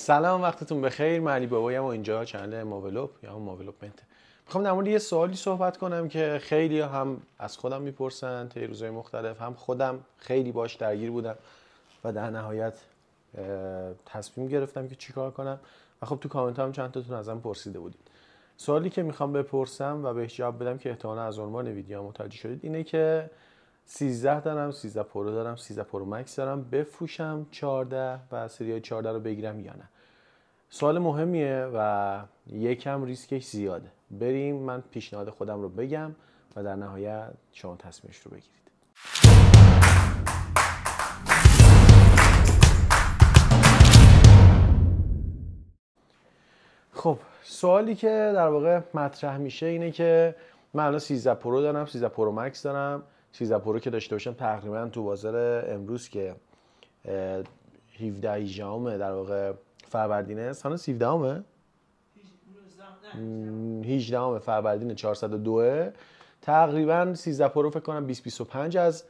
سلام وقتتون بخیر من علی بابایم و اینجا چنل ماولوپ یا هم ماولوپمنت میخوام در مورد یه سوالی صحبت کنم که خیلی هم از خودم میپرسن طی روزهای مختلف هم خودم خیلی باش درگیر بودم و در نهایت تصمیم گرفتم که چیکار کنم و خب تو کامنت هم چند تاتون ازم پرسیده بودید سوالی که میخوام بپرسم و به جواب بدم که احتمالا از عنوان ویدیو متوجه شدید اینه که 13 دارم 13 پرو دارم 13 پرو مکس دارم بفروشم 14 و سری 14 رو بگیرم یا نه سوال مهمیه و یکم ریسکش زیاده بریم من پیشنهاد خودم رو بگم و در نهایت شما تصمیمش رو بگیرید خب سوالی که در واقع مطرح میشه اینه که من الان 13 پرو دارم 13 پرو مکس دارم 13 پرو که داشته باشم تقریبا تو بازار امروز که 17 18 در واقع فروردینه است هنوز 17 همه 18 همه فروردین 402 تقریبا 13 پرو فکر کنم 2025 25 از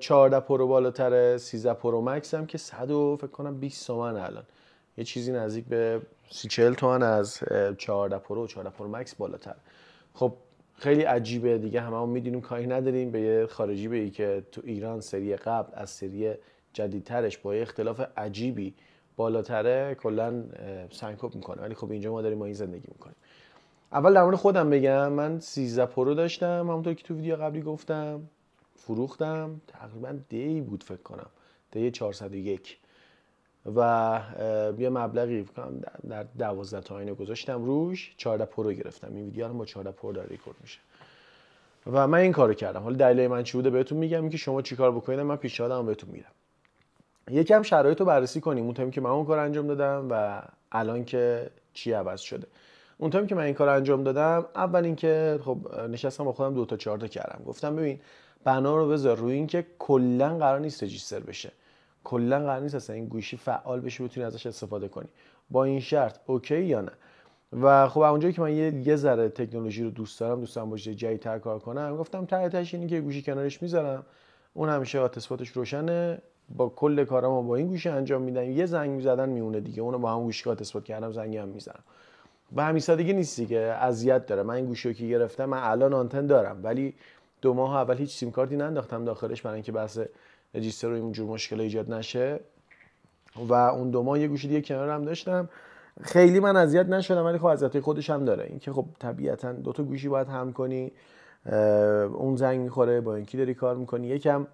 14 پرو بالاتر 13 پرو مکس هم که 100 فکر کنم 20 تومن الان یه چیزی نزدیک به 30 40 تومن از 14 پرو و 14 پرو مکس بالاتر خب خیلی عجیبه دیگه هممون میدونیم کاری نداریم به یه خارجی به ای که تو ایران سری قبل از سری جدیدترش با یه اختلاف عجیبی بالاتره کلا سنکوب میکنه ولی خب اینجا ما داریم ما این زندگی میکنیم اول در مورد خودم بگم من 13 پرو داشتم همونطور که تو ویدیو قبلی گفتم فروختم تقریبا دی بود فکر کنم دی 401 و یه مبلغی در 12 تا آینه گذاشتم روش 14 پرو گرفتم این ویدیو هم با 14 پرو داره ریکورد میشه و من این کارو کردم حالا دلیل من چی بوده بهتون میگم که شما چیکار بکنید من پیشنهادم بهتون میدم یکم شرایط رو بررسی کنیم اون که من اون کار انجام دادم و الان که چی عوض شده اون که من این کار انجام دادم اول اینکه خب نشستم با خودم دو تا چهار تا کردم گفتم ببین بنا رو بذار روی اینکه کلا قرار نیست رجیستر بشه کلا قرار نیست اصلا این گوشی فعال بشه بتونی ازش استفاده کنی با این شرط اوکی یا نه و خب اونجایی که من یه یه ذره تکنولوژی رو دوست دارم دوست دارم با تر کار کنم گفتم تا تاش اینی که گوشی کنارش میذارم اون همیشه آتسپاتش روشنه با کل کارم با این گوشی انجام میدم یه زنگ زدن میونه دیگه اونو با هم گوشی که آتسپات کردم زنگ هم میزنم و همین سادگی نیستی که اذیت داره من این گوشی رو که گرفتم من الان آنتن دارم ولی دو ماه اول هیچ سیم کارتی ننداختم داخلش برای اینکه بحث رجیستر رو اینجور مشکل ایجاد نشه و اون دو ماه یه گوشی دیگه کنار هم داشتم خیلی من اذیت نشدم ولی خب اذیتای خودش هم داره اینکه خب طبیعتا دو تا گوشی باید هم کنی اون زنگ میخوره با اینکی داری کار میکنی یکم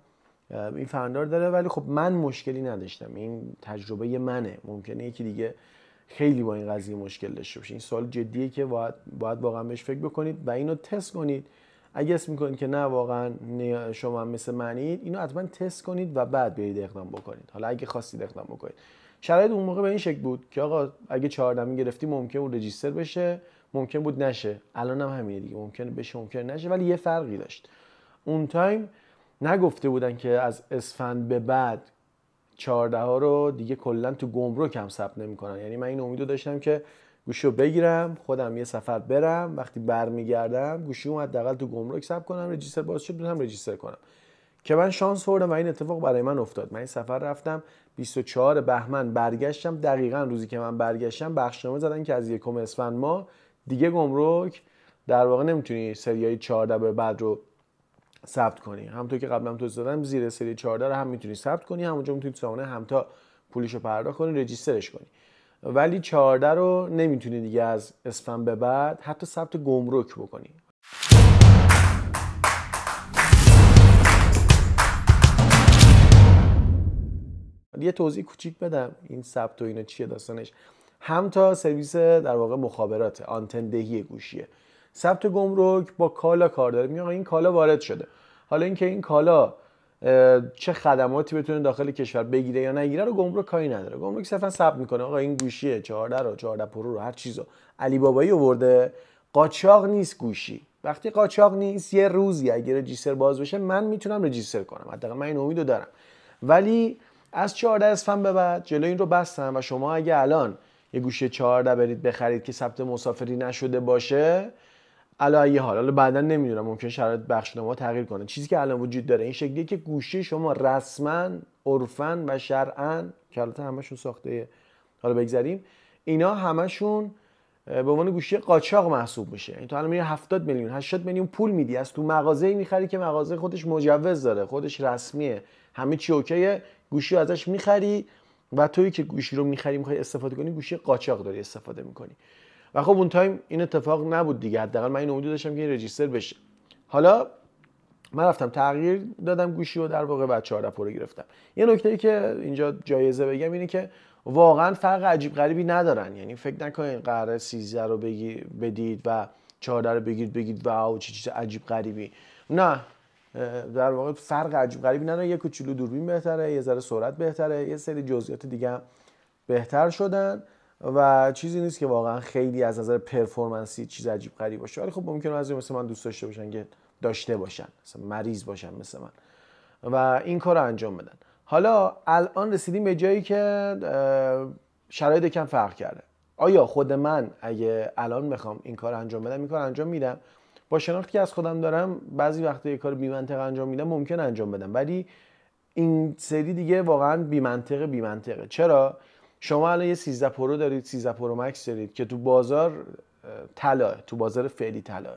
این فندار داره ولی خب من مشکلی نداشتم این تجربه منه ممکنه یکی دیگه خیلی با این قضیه مشکل داشته باشه این سال جدیه که باید, باید واقعا بهش فکر بکنید و اینو تست کنید اگه اسم میکنید که نه واقعا شما مثل منید اینو حتما تست کنید و بعد بیایید اقدام بکنید حالا اگه خواستید اقدام بکنید شرایط اون موقع به این شکل بود که آقا اگه دمی گرفتی ممکن بود رجیستر بشه ممکن بود نشه الان هم همینه دیگه ممکن بشه ممکن نشه ولی یه فرقی داشت اون تایم نگفته بودن که از اسفند به بعد 14 ها رو دیگه کلا تو گمرک هم ثبت نمیکنن یعنی من این امیدو داشتم که گوشی رو بگیرم خودم یه سفر برم وقتی برمیگردم گوشی اومد حداقل تو گمرک ثبت کنم رجیستر باز شد بتونم رجیستر کنم که من شانس آوردم و این اتفاق برای من افتاد من این سفر رفتم 24 بهمن برگشتم دقیقا روزی که من برگشتم بخشنامه زدن که از یکم اسفند ما دیگه گمرک در واقع نمیتونی سریای 14 به بعد رو ثبت کنی همونطور که قبلا توضیح دادم زیر سری 14 رو هم میتونی ثبت کنی همونجا میتونی تو همتا پولیشو پرداخت کنی رجیسترش کنی ولی 14 رو نمیتونی دیگه از اسفن به بعد حتی ثبت گمرک بکنی یه توضیح کوچیک بدم این ثبت و اینا چیه داستانش هم تا سرویس در واقع مخابرات آنتن دهی گوشیه ثبت گمرک با کالا کار داره میگه این کالا وارد شده حالا اینکه این کالا چه خدماتی بتونه داخل کشور بگیره یا نگیره رو گمرک کاری نداره گمرک صرفا ثبت میکنه آقا این گوشیه 14 رو 14 پرو رو هر چیزو علی بابایی آورده قاچاق نیست گوشی وقتی قاچاق نیست یه روزی اگه رجیستر باز بشه من میتونم رجیستر کنم حداقل من این امیدو دارم ولی از 14 اسفند به بعد جلو این رو بستم و شما اگه الان یه گوشی 14 برید بخرید که ثبت مسافری نشده باشه علا ای حال حالا بعدا نمیدونم ممکن شرایط ما تغییر کنه چیزی که الان وجود داره این شکلیه که گوشی شما رسما عرفا و شرعا که همشون ساخته حالا بگذریم اینا همشون به عنوان گوشی قاچاق محسوب میشه این یعنی تو الان میری 70 میلیون 80 میلیون پول میدی از تو مغازه میخری که مغازه خودش مجوز داره خودش رسمیه همه چی اوکیه گوشی ازش میخری و توی که گوشی رو میخری میخوای استفاده کنی گوشی قاچاق داری استفاده میکنی و خب اون تایم این اتفاق نبود دیگه حداقل من این امیدو داشتم که رجیستر بشه حالا من رفتم تغییر دادم گوشی و در واقع و 14 پرو گرفتم یه نکته ای که اینجا جایزه بگم اینه که واقعا فرق عجیب غریبی ندارن یعنی فکر نکنین قره 13 رو بگی بدید و 14 رو بگید بگید او چه چیز عجیب غریبی نه در واقع فرق عجیب غریبی نداره یه کوچولو دوربین بهتره یه ذره سرعت بهتره یه سری جزئیات دیگه بهتر شدن و چیزی نیست که واقعا خیلی از نظر پرفورمنسی چیز عجیب غریب باشه ولی خب ممکنه از مثل من دوست داشته باشن که داشته باشن مثلا مریض باشن مثل من و این کار رو انجام بدن حالا الان رسیدیم به جایی که شرایط کم فرق کرده آیا خود من اگه الان میخوام این کار انجام بدم این کار انجام میدم با شناختی که از خودم دارم بعضی وقتا یه کار بیمنطق انجام میدم ممکن انجام بدم ولی این سری دیگه واقعا بیمنطقه بیمنطقه چرا شما الان یه 13 پرو دارید 13 پرو مکس دارید که تو بازار طلا تو بازار فعلی طلاه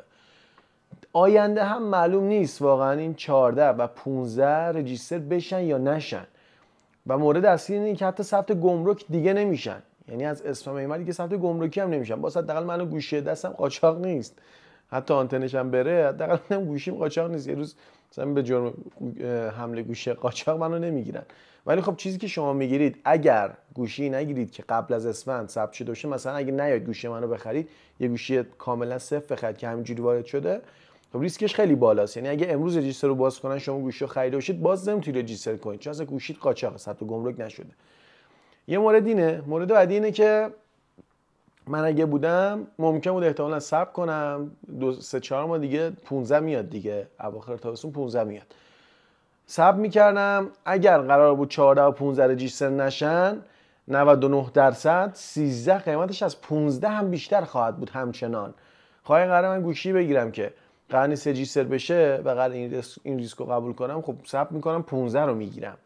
آینده هم معلوم نیست واقعا این 14 و 15 رجیستر بشن یا نشن و مورد اصلی اینه که حتی ثبت گمرک دیگه نمیشن یعنی از اسم ایمالی که ثبت گمرکی هم نمیشن واسه حداقل منو گوشه دستم قاچاق نیست حتی آنتنش هم بره حداقل من گوشیم قاچاق نیست یه روز مثلا به جرم حمله گوشی قاچاق منو نمیگیرن ولی خب چیزی که شما میگیرید اگر گوشی نگیرید که قبل از اسفند ثبت شده باشه مثلا اگه نیاید گوشی منو بخرید یه گوشی کاملا صفر بخرید که همینجوری وارد شده خب ریسکش خیلی بالاست یعنی اگه امروز رجیستر رو باز کنن شما گوشی رو خریده باشید باز نمیتونید رجیستر کنید چون اصلا گوشید قاچاق ثبت گمرک نشده یه مورد اینه مورد بعدی اینه که من اگه بودم ممکن بود احتمالا سب کنم دو سه چهار ماه دیگه 15 میاد دیگه اواخر تابستون 15 میاد سب میکردم اگر قرار بود 14 و 15 رجیستر نشن 99 درصد 13 قیمتش از 15 هم بیشتر خواهد بود همچنان خواهی خب، قرار من گوشی بگیرم که قرار نیست بشه و قرار این, ریسک رو قبول کنم خب سب میکنم 15 رو میگیرم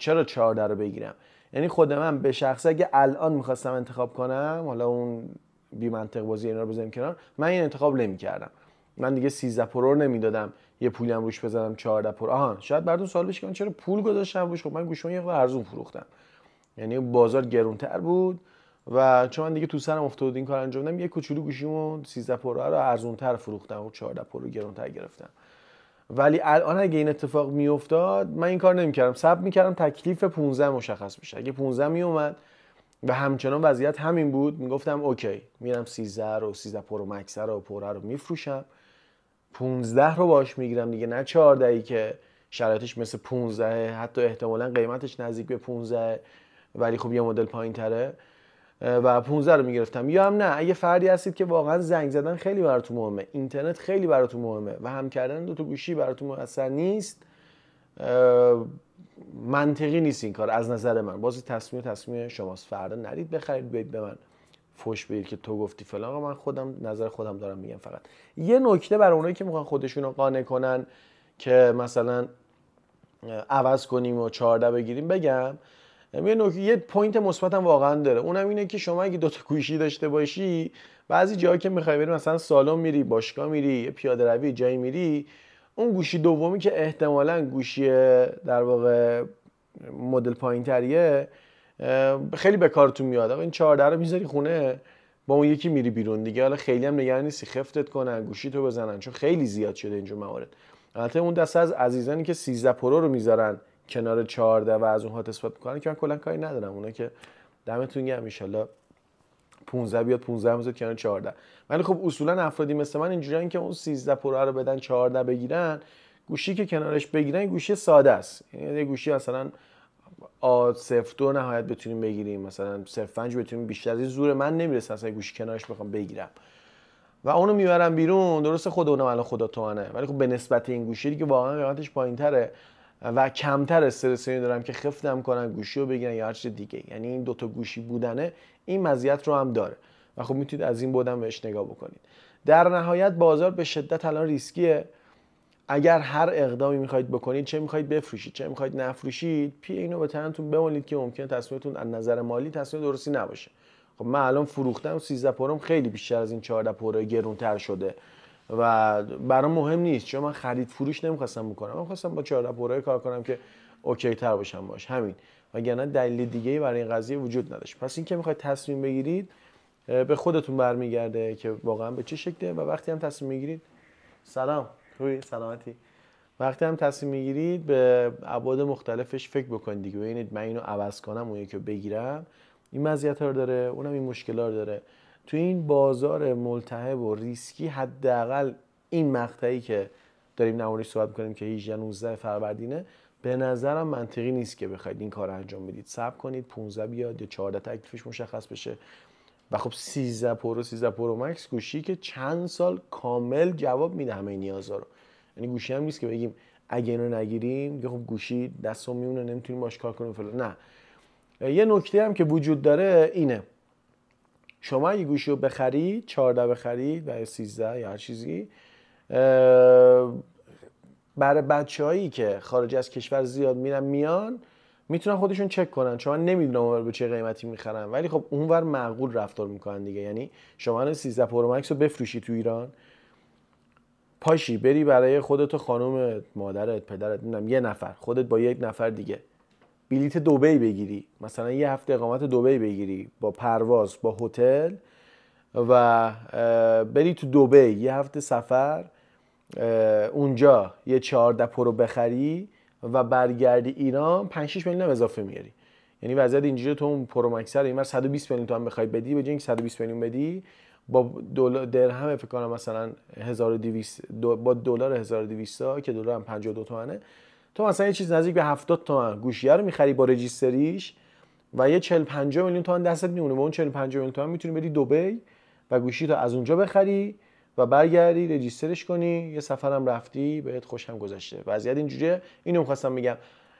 چرا 14 رو بگیرم یعنی خود من به شخصه اگه الان میخواستم انتخاب کنم حالا اون بی منطق بازی اینا رو بزنیم کنار من این انتخاب نمیکردم من دیگه 13 پرو نمیدادم یه پولیم روش بزنم 14 پرو آها شاید براتون سوال بشه چرا پول گذاشتم روش خب من گوشمه یه ارزون فروختم یعنی بازار گرونتر بود و چون من دیگه تو سرم افتاد این کار انجام دادم یه کوچولو گوشیمو 13 پرو رو ارزونتر فروختم و 14 پرو گرونتر گرفتم ولی الان اگه این اتفاق میافتاد من این کار نمیکردم سب میکردم تکلیف 15 مشخص بشه اگه 15 اومد و همچنان وضعیت همین بود میگفتم اوکی میرم 13 رو 13 پرو مکس رو پرو رو میفروشم 15 رو باش میگیرم دیگه نه 14 ای که شرایطش مثل 15 حتی احتمالا قیمتش نزدیک به 15 ولی خب یه مدل پایین تره و 15 رو میگرفتم یا هم نه اگه فردی هستید که واقعا زنگ زدن خیلی براتون مهمه اینترنت خیلی براتون مهمه و هم کردن دو تا گوشی براتون مؤثر نیست منطقی نیست این کار از نظر من بازی تصمیم تصمیم شماست فردا نرید بخرید بیاید به من فوش بید که تو گفتی فلان من خودم نظر خودم دارم میگم فقط یه نکته برای اونایی که میخوان خودشون رو قانع کنن که مثلا عوض کنیم و 14 بگیریم بگم یعنی یه نکته یه پوینت مثبتم واقعا داره اونم اینه که شما اگه دوتا گوشی داشته باشی بعضی جایی که میخوای بری مثلا سالن میری باشگاه میری پیاده روی جایی میری اون گوشی دومی که احتمالا گوشی در واقع مدل پایین خیلی به کارتون میاد این 14 رو میذاری خونه با اون یکی میری بیرون دیگه حالا خیلی هم نگران نیستی خفتت کنن گوشی تو بزنن چون خیلی زیاد شده اینجور موارد البته اون دسته از عزیزانی که 13 پرو رو میذارن کنار 14 و از اون هات اسپات میکنه که من کلا کاری ندارم اونا که دمتون گرم ان 15 بیاد 15 بذار کنار 14 ولی خب اصولا افرادی مثل من اینجوریه که اون 13 پرو رو بدن 14 بگیرن گوشی که کنارش بگیرن گوشی ساده است یعنی یه گوشی مثلا آ 02 نهایت بتونیم بگیریم مثلا 05 بتونیم بیشتر از این زور من نمیرسه اصلا گوشی کنارش بخوام بگیرم و اونو میبرم بیرون درسته خود اونم الان خدا توانه ولی خب به نسبت این گوشی دیگه واقعا قیمتش پایینتره و کمتر استرسی دارم که خفتم کنن گوشی رو بگیرن یا هر چیز دیگه یعنی این دوتا گوشی بودنه این مزیت رو هم داره و خب میتونید از این بودن بهش نگاه بکنید در نهایت بازار به شدت الان ریسکیه اگر هر اقدامی میخواید بکنید چه میخواید بفروشید چه میخواید نفروشید پی اینو به تنتون بمونید که ممکنه تصمیمتون از نظر مالی تصمیم درستی نباشه خب من الان فروختم 13 پرم خیلی بیشتر از این 14 پره گرونتر شده و برام مهم نیست چون من خرید فروش نمیخواستم بکنم من خواستم با چهار پورای کار کنم که اوکی تر باشم باش همین وگرنه دلیل دیگه برای این قضیه وجود نداشت پس اینکه میخواید تصمیم بگیرید به خودتون برمیگرده که واقعا به چه شکله و وقتی هم تصمیم میگیرید سلام خوبی سلامتی وقتی هم تصمیم میگیرید به ابعاد مختلفش فکر بکنید دیگه ببینید من اینو عوض کنم اون که بگیرم این مزیت رو داره اونم این مشکل رو داره تو این بازار ملتهب و ریسکی حداقل این مقطعی که داریم نمونش صحبت میکنیم که 18 19 فروردینه به نظرم منطقی نیست که بخواید این کار انجام بدید صبر کنید 15 بیاد یا 14 تکلیفش مشخص بشه و خب 13 پرو 13 پرو مکس گوشی که چند سال کامل جواب میده همه نیازا رو یعنی گوشی هم نیست که بگیم اگه اینو نگیریم یه خب گوشی دستم میونه نمیتونیم باش کار کنیم فلان نه یه نکته هم که وجود داره اینه شما اگه گوشی رو بخرید 14 بخرید و یا 13 یا هر چیزی برای بچه هایی که خارج از کشور زیاد میرن میان میتونن خودشون چک کنن شما نمیدونم اونور به چه قیمتی میخرن ولی خب اونور معقول رفتار میکنن دیگه یعنی شما 13 پرو رو بفروشی تو ایران پاشی بری برای خودت و خانومت مادرت پدرت نمیدونم یه نفر خودت با یک نفر دیگه بلیت دوبی بگیری مثلا یه هفته اقامت دوبی بگیری با پرواز با هتل و بری تو دوبی یه هفته سفر اونجا یه 14 رو بخری و برگردی ایران 5 6 میلیون اضافه میاری یعنی وضعیت اینجوری تو اون پرو مکسر این 120 میلیون تو هم بخوای بدی به 120 میلیون بدی با دلار درهم فکر کنم مثلا 1200 با دلار 1200 که دلار هم 52 تومنه تو مثلا یه چیز نزدیک به 70 تومن گوشی رو میخری با رجیستریش و یه 40 50 میلیون تومن دستت میمونه و اون 40 50 میلیون تومن میتونی بری دبی و گوشی تو از اونجا بخری و برگردی رجیسترش کنی یه سفرم رفتی بهت خوشم گذشته وضعیت اینجوریه اینو می‌خواستم بگم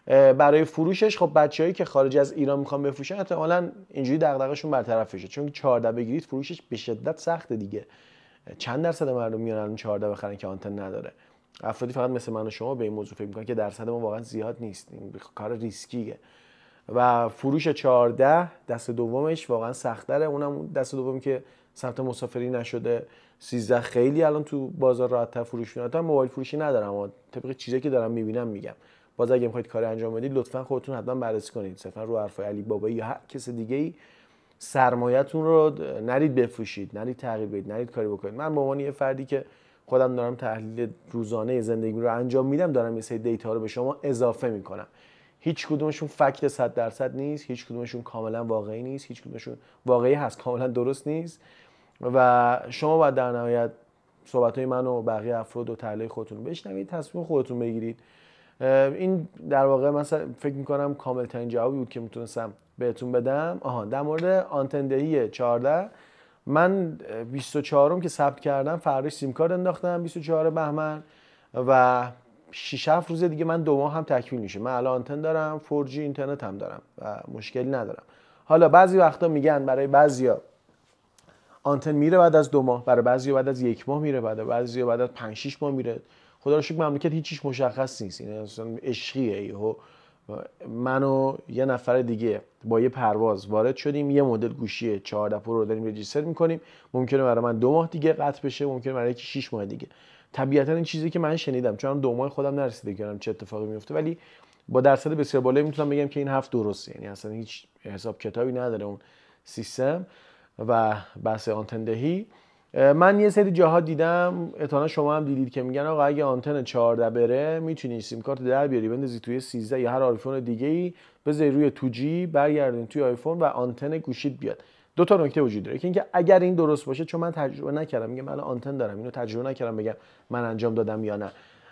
برای فروشش خب بچههایی که خارج از ایران میخوان بفروشن احتمالا اینجوری دغدغه‌شون برطرف بشه چون 14 بگیرید فروشش به شدت سخته دیگه چند درصد مردم میان الان 14 بخرن که آنتن نداره افرادی فقط مثل من و شما به این موضوع فکر میکنن که درصد ما واقعا زیاد نیست این کار ریسکیه و فروش 14 دست دومش واقعا سختره اونم دست دوم که سمت مسافری نشده 13 خیلی الان تو بازار راحت فروش میاد موبایل فروشی ندارم اما طبق چیزی که دارم میبینم میگم باز اگه میخواید کاری انجام بدید لطفا خودتون حتما بررسی کنید صرفا رو حرفای علی بابایی یا هر کس دیگه ای سرمایه‌تون رو نرید بفروشید نرید تغییر بید، نرید کاری بکنید من به عنوان یه فردی که خودم دارم تحلیل روزانه زندگی رو انجام میدم دارم یه سری دیتا رو به شما اضافه میکنم هیچ کدومشون فکت 100 درصد نیست هیچ کدومشون کاملا واقعی نیست هیچ کدومشون واقعی هست کاملا درست نیست و شما باید در نهایت صحبت های من و بقیه افراد و تحلیل خودتون رو بشنوید تصمیم خودتون بگیرید این در واقع مثلا فکر میکنم کامل ترین جوابی بود که میتونستم بهتون بدم آها در مورد آنتندهی 14 من 24 که ثبت کردم فرداش سیم کارت انداختم 24 بهمن و 6 7 روز دیگه من دو ماه هم تکمیل میشه من الان آنتن دارم 4G اینترنت هم دارم و مشکلی ندارم حالا بعضی وقتا میگن برای بعضیا آنتن میره بعد از دو ماه برای بعضیا بعد از یک ماه میره بعد بعضیا بعد از 5 6 ماه میره خدا رو شکر مملکت هیچیش مشخص نیست این اصلا عشقیه من و یه نفر دیگه با یه پرواز وارد شدیم یه مدل گوشی 14 پرو رو داریم رجیستر میکنیم ممکنه برای من دو ماه دیگه قطع بشه ممکنه برای یکی 6 ماه دیگه طبیعتا این چیزی که من شنیدم چون دو ماه خودم نرسیده کردم چه اتفاقی میفته ولی با درصد بسیار بالایی میتونم بگم که این هفت درسته یعنی اصلا هیچ حساب کتابی نداره اون سیستم و بحث آنتندهی من یه سری جاها دیدم اتانا شما هم دیدید که میگن آقا اگه آنتن 14 بره میتونی سیم کارت در بیاری بندازی توی 13 یا هر آیفون دیگه ای بذاری روی توجی جی برگردین توی آیفون و آنتن گوشید بیاد دو تا نکته وجود داره که اینکه اگر این درست باشه چون من تجربه نکردم میگم من آنتن دارم اینو تجربه نکردم بگم من انجام دادم یا نه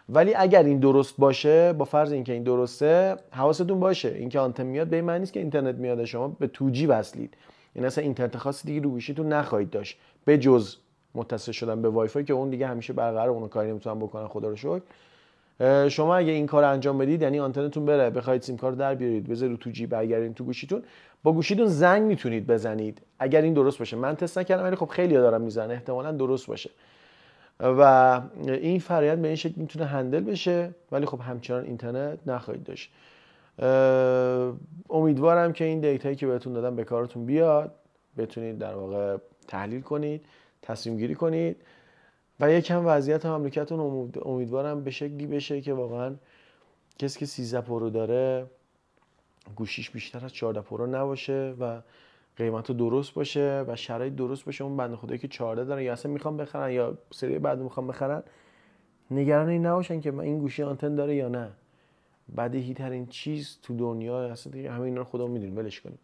ولی اگر این درست باشه با فرض اینکه این درسته حواستون باشه اینکه آنتن میاد به معنی نیست که اینترنت میاد شما به توجی وصلید این یعنی اصلا اینترنت خاصی دیگه رو گوشیتون نخواهید داشت به جز متصل شدن به وایفای که اون دیگه همیشه برقرار اونو کاری نمیتونن بکنن خدا رو شکر شما اگه این کار انجام بدید یعنی آنتنتون بره بخواید سیم کارت در بیارید بذارید تو جی برگردین تو گوشیتون با گوشیتون زنگ میتونید بزنید اگر این درست باشه من تست نکردم ولی خب خیلی دارم میزنه احتمالا درست باشه و این فرایند به این شکل میتونه هندل بشه ولی خب همچنان اینترنت نخواهید داشت امیدوارم که این دیتایی که بهتون دادم به کارتون بیاد بتونید در واقع تحلیل کنید تصمیم گیری کنید و یکم وضعیت مملکتتون امیدوارم به شکلی بشه که واقعا کسی که 13 پرو داره گوشیش بیشتر از 14 پرو نباشه و قیمت درست باشه و شرایط درست باشه اون بنده خدایی که 14 دارن یا اصلا میخوام بخرن یا سری بعد میخوام بخرن نگران این نباشن که این گوشی آنتن داره یا نه بدیهی ترین چیز تو دنیا اصلا دیگه همه اینا رو خدا میدونیم ولش کنیم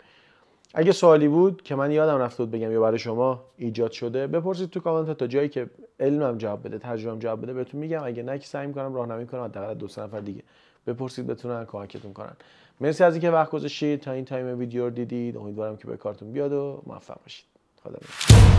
اگه سوالی بود که من یادم رفته بود بگم یا برای شما ایجاد شده بپرسید تو کامنت تا جایی که علمم جواب بده تجربه‌ام جواب بده بهتون میگم اگه نه که سعی می‌کنم راهنمایی کنم حداقل دو سه نفر دیگه بپرسید بتونن کمکتون کنن مرسی از اینکه وقت گذاشتید تا این تایم ویدیو رو دیدید امیدوارم که به کارتون بیاد و موفق باشید خدا